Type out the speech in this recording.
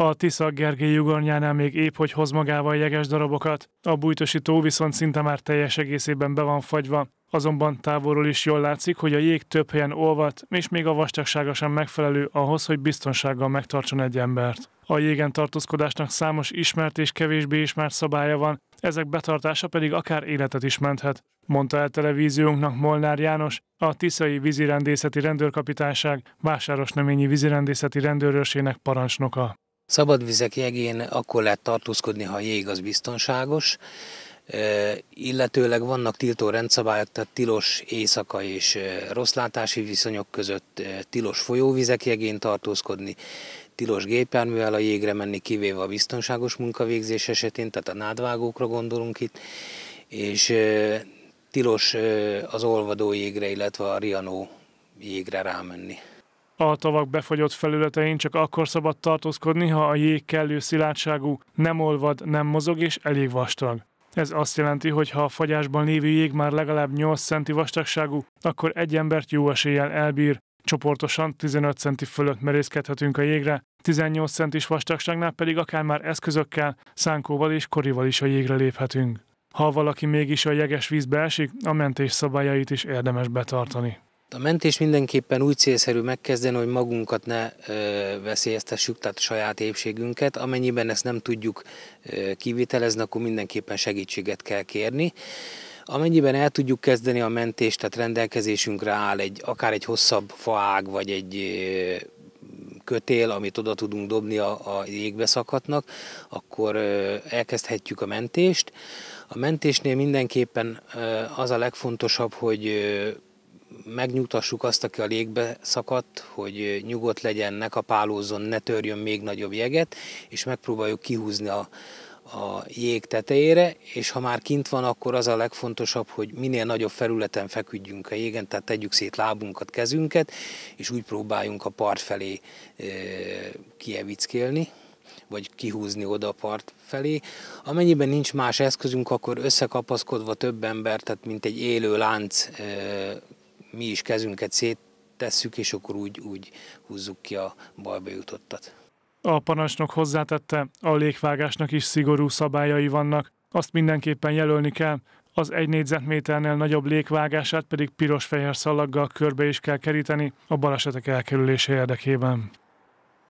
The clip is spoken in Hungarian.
A Tisza Gergely jugarnyánál még épp hogy hoz magával jeges darabokat, a bújtosi tó viszont szinte már teljes egészében be van fagyva, azonban távolról is jól látszik, hogy a jég több helyen olvat, és még a vastagsága sem megfelelő ahhoz, hogy biztonsággal megtartson egy embert. A jégen tartózkodásnak számos ismert és kevésbé ismert szabálya van, ezek betartása pedig akár életet is menthet, mondta el televíziónknak Molnár János, a Tiszai Vízirendészeti Rendőrkapitányság Vásárosneményi Vízirendészeti Rendőrőrsének parancsnoka. Szabadvizek jegén akkor lehet tartózkodni, ha a jég az biztonságos, illetőleg vannak tiltó rendszabályok, tehát tilos éjszaka és látási viszonyok között, tilos folyóvizek jegén tartózkodni, tilos gépjárművel a jégre menni, kivéve a biztonságos munkavégzés esetén, tehát a nádvágókra gondolunk itt, és tilos az olvadó jégre, illetve a rianó jégre rámenni. A tavak befagyott felületein csak akkor szabad tartózkodni, ha a jég kellő szilárdságú, nem olvad, nem mozog és elég vastag. Ez azt jelenti, hogy ha a fagyásban lévő jég már legalább 8 centi vastagságú, akkor egy embert jó eséllyel elbír. Csoportosan 15 centi fölött merészkedhetünk a jégre, 18 centis vastagságnál pedig akár már eszközökkel, szánkóval és korival is a jégre léphetünk. Ha valaki mégis a jeges vízbe esik, a mentés szabályait is érdemes betartani. A mentés mindenképpen úgy célszerű megkezdeni, hogy magunkat ne veszélyeztessük, tehát a saját épségünket. Amennyiben ezt nem tudjuk kivitelezni, akkor mindenképpen segítséget kell kérni. Amennyiben el tudjuk kezdeni a mentést, tehát rendelkezésünkre áll egy, akár egy hosszabb faág, vagy egy kötél, amit oda tudunk dobni a, a jégbe szakadnak, akkor elkezdhetjük a mentést. A mentésnél mindenképpen az a legfontosabb, hogy megnyugtassuk azt, aki a légbe szakadt, hogy nyugodt legyen, ne kapálózzon, ne törjön még nagyobb jeget, és megpróbáljuk kihúzni a, a jég tetejére, és ha már kint van, akkor az a legfontosabb, hogy minél nagyobb felületen feküdjünk a jégen, tehát tegyük szét lábunkat, kezünket, és úgy próbáljunk a part felé e, kievickélni vagy kihúzni oda a part felé. Amennyiben nincs más eszközünk, akkor összekapaszkodva több ember, tehát mint egy élő lánc mi is kezünket széttesszük, és akkor úgy, úgy húzzuk ki a bajba jutottat. A parancsnok hozzátette, a légvágásnak is szigorú szabályai vannak, azt mindenképpen jelölni kell, az egy négyzetméternél nagyobb légvágását pedig piros-fehér szalaggal körbe is kell keríteni a balesetek elkerülése érdekében.